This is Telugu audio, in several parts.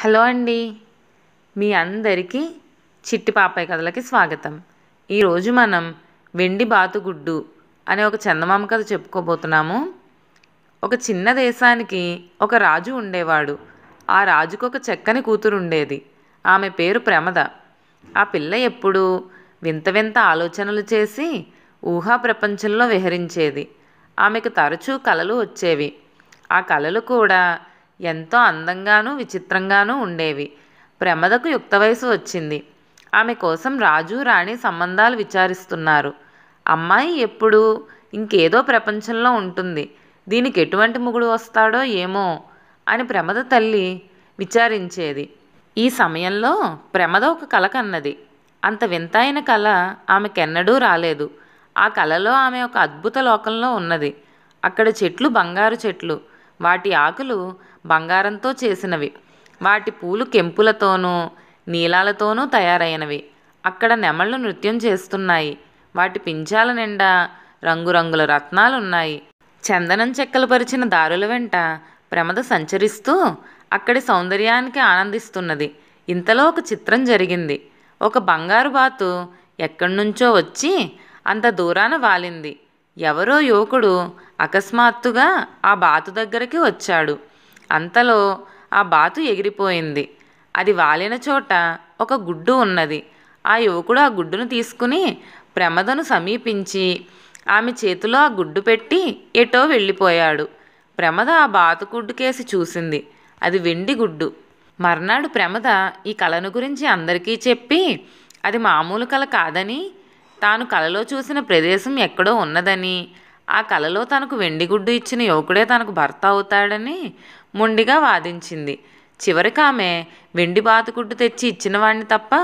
హలో అండి మీ అందరికీ చిట్టి పాపాయి కథలకి స్వాగతం ఈరోజు మనం వెండి బాతుగుడ్డు అనే ఒక చందమామ కథ చెప్పుకోబోతున్నాము ఒక చిన్న దేశానికి ఒక రాజు ఉండేవాడు ఆ రాజుకు ఒక చక్కని కూతురు ఉండేది ఆమె పేరు ప్రమద ఆ పిల్ల ఎప్పుడూ వింత వింత ఆలోచనలు చేసి ఊహా ప్రపంచంలో విహరించేది ఆమెకు తరచూ కలలు వచ్చేవి ఆ కళలు కూడా ఎంతో అందంగానూ విచిత్రంగానూ ఉండేవి ప్రమదకు యుక్త వయసు వచ్చింది ఆమె కోసం రాజు రాణి సంబంధాలు విచారిస్తున్నారు అమ్మాయి ఎప్పుడు ఇంకేదో ప్రపంచంలో ఉంటుంది దీనికి ఎటువంటి ముగుడు వస్తాడో ఏమో అని ప్రమద తల్లి విచారించేది ఈ సమయంలో ప్రమద ఒక కల కన్నది అంత వింత అయిన కళ ఆమెకెన్నడూ రాలేదు ఆ కళలో ఆమె ఒక అద్భుత లోకంలో ఉన్నది అక్కడ చెట్లు బంగారు చెట్లు వాటి ఆకులు బంగారంతో చేసినవి వాటి పూలు కెంపులతోనూ నీలాలతోనూ తయారైనవి అక్కడ నెమళ్ళు నృత్యం చేస్తున్నాయి వాటి పించాల నిండా రంగురంగుల రత్నాలున్నాయి చందనం చెక్కలు పరిచిన దారుల వెంట ప్రమద సంచరిస్తూ అక్కడి సౌందర్యానికి ఆనందిస్తున్నది ఇంతలో ఒక చిత్రం జరిగింది ఒక బంగారు బాతు ఎక్కడి నుంచో వచ్చి అంత దూరాన వాలింది ఎవరో యువకుడు అకస్మాత్తుగా ఆ బాతు దగ్గరికి వచ్చాడు అంతలో ఆ బాతు ఎగిరిపోయింది అది వాలిన చోట ఒక గుడ్డు ఉన్నది ఆ యువకుడు ఆ గుడ్డును తీసుకుని ప్రమదను సమీపించి ఆమె చేతిలో ఆ గుడ్డు పెట్టి ఎటో వెళ్ళిపోయాడు ప్రమద ఆ బాతు గుడ్డుకేసి చూసింది అది వెండి గుడ్డు మర్నాడు ప్రమద ఈ కళను గురించి అందరికీ చెప్పి అది మామూలు కళ కాదని తాను కలలో చూసిన ప్రదేశం ఎక్కడో ఉన్నదని ఆ కలలో తనకు వెండిగుడ్డు ఇచ్చిన యువకుడే తనకు భర్త అవుతాడని ముండిగా వాదించింది చివరికి ఆమె వెండి బాతుగుడ్డు తెచ్చి ఇచ్చిన వాడిని తప్ప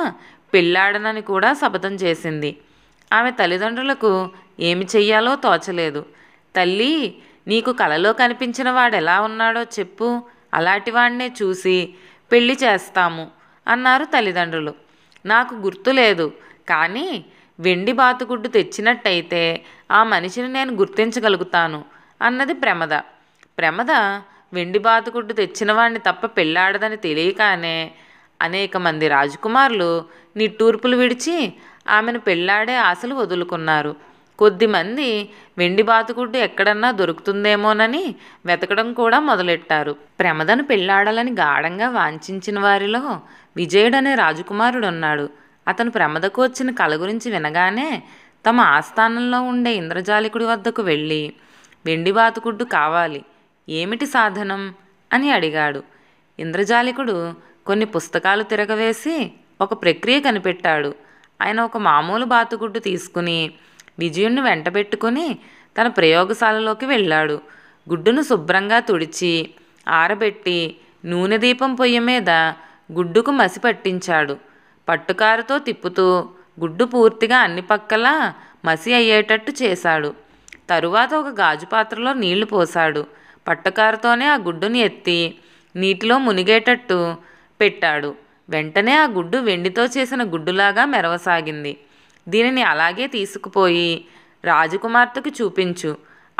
పెళ్ళాడనని కూడా శపథం చేసింది ఆమె తల్లిదండ్రులకు ఏమి చెయ్యాలో తోచలేదు తల్లి నీకు కలలో కనిపించిన వాడెలా ఉన్నాడో చెప్పు అలాంటి వాడినే చూసి పెళ్లి చేస్తాము అన్నారు తల్లిదండ్రులు నాకు గుర్తులేదు కానీ వెండి బాతుగుడ్డు తెచ్చినట్టయితే ఆ మనిషిని నేను గుర్తించగలుగుతాను అన్నది ప్రమద ప్రమద వెండి బాతుగుడ్డు తెచ్చినవాణ్ణి తప్ప పెళ్ళాడదని తెలియకానే అనేక మంది రాజకుమారులు నిట్టూర్పులు విడిచి ఆమెను పెళ్ళాడే ఆశలు వదులుకున్నారు కొద్దిమంది వెండి బాతుగుడ్డు ఎక్కడన్నా దొరుకుతుందేమోనని వెతకడం కూడా మొదలెట్టారు ప్రమదను పెళ్ళాడాలని గాఢంగా వాంఛించిన వారిలో విజయుడనే రాజకుమారుడున్నాడు అతను ప్రమదకు వచ్చిన కళ గురించి వినగానే తమ ఆస్థానంలో ఉండే ఇంద్రజాలికుడి వద్దకు వెళ్ళి వెండి బాతుకుడ్డు కావాలి ఏమిటి సాధనం అని అడిగాడు ఇంద్రజాలికుడు కొన్ని పుస్తకాలు తిరగవేసి ఒక ప్రక్రియ కనిపెట్టాడు ఆయన ఒక మామూలు బాతుగుడ్డు తీసుకుని విజయుణ్ణి పెట్టుకుని తన ప్రయోగశాలలోకి వెళ్ళాడు గుడ్డును శుభ్రంగా తుడిచి ఆరబెట్టి నూనె దీపం పొయ్యి మీద గుడ్డుకు మసి పట్టించాడు పట్టుకారుతో తిప్పుతూ గుడ్డు పూర్తిగా అన్ని పక్కలా మసి అయ్యేటట్టు చేశాడు తరువాత ఒక గాజు పాత్రలో నీళ్లు పోశాడు పట్టుకారుతోనే ఆ గుడ్డుని ఎత్తి నీటిలో మునిగేటట్టు పెట్టాడు వెంటనే ఆ గుడ్డు వెండితో చేసిన గుడ్డులాగా మెరవసాగింది దీనిని అలాగే తీసుకుపోయి రాజకుమార్తెకు చూపించు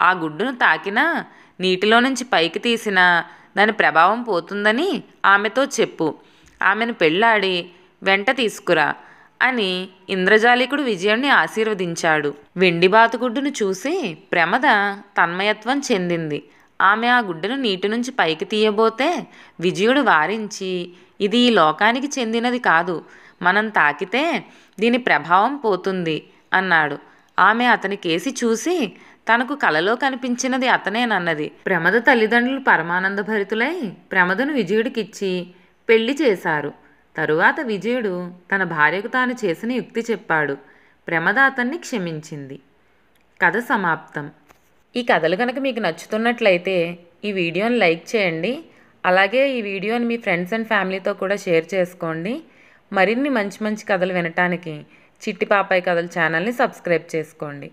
ఆ గుడ్డును తాకినా నీటిలో నుంచి పైకి తీసినా దాని ప్రభావం పోతుందని ఆమెతో చెప్పు ఆమెను పెళ్ళాడి వెంట తీసుకురా అని ఇంద్రజాలికుడు విజయుణ్ణి ఆశీర్వదించాడు వెండి బాతుగుడ్డును చూసి ప్రమద తన్మయత్వం చెందింది ఆమె ఆ గుడ్డను నీటి నుంచి పైకి తీయబోతే విజయుడు వారించి ఇది ఈ లోకానికి చెందినది కాదు మనం తాకితే దీని ప్రభావం పోతుంది అన్నాడు ఆమె అతని కేసి చూసి తనకు కలలో కనిపించినది అతనేనన్నది ప్రమద తల్లిదండ్రులు పరమానంద భరితులై ప్రమదను విజయుడికిచ్చి పెళ్లి చేశారు తరువాత విజయుడు తన భార్యకు తాను చేసిన యుక్తి చెప్పాడు ప్రమద అతన్ని క్షమించింది కథ సమాప్తం ఈ కథలు కనుక మీకు నచ్చుతున్నట్లయితే ఈ వీడియోని లైక్ చేయండి అలాగే ఈ వీడియోని మీ ఫ్రెండ్స్ అండ్ ఫ్యామిలీతో కూడా షేర్ చేసుకోండి మరిన్ని మంచి మంచి కథలు వినటానికి చిట్టి పాపాయి కథల ఛానల్ని సబ్స్క్రైబ్ చేసుకోండి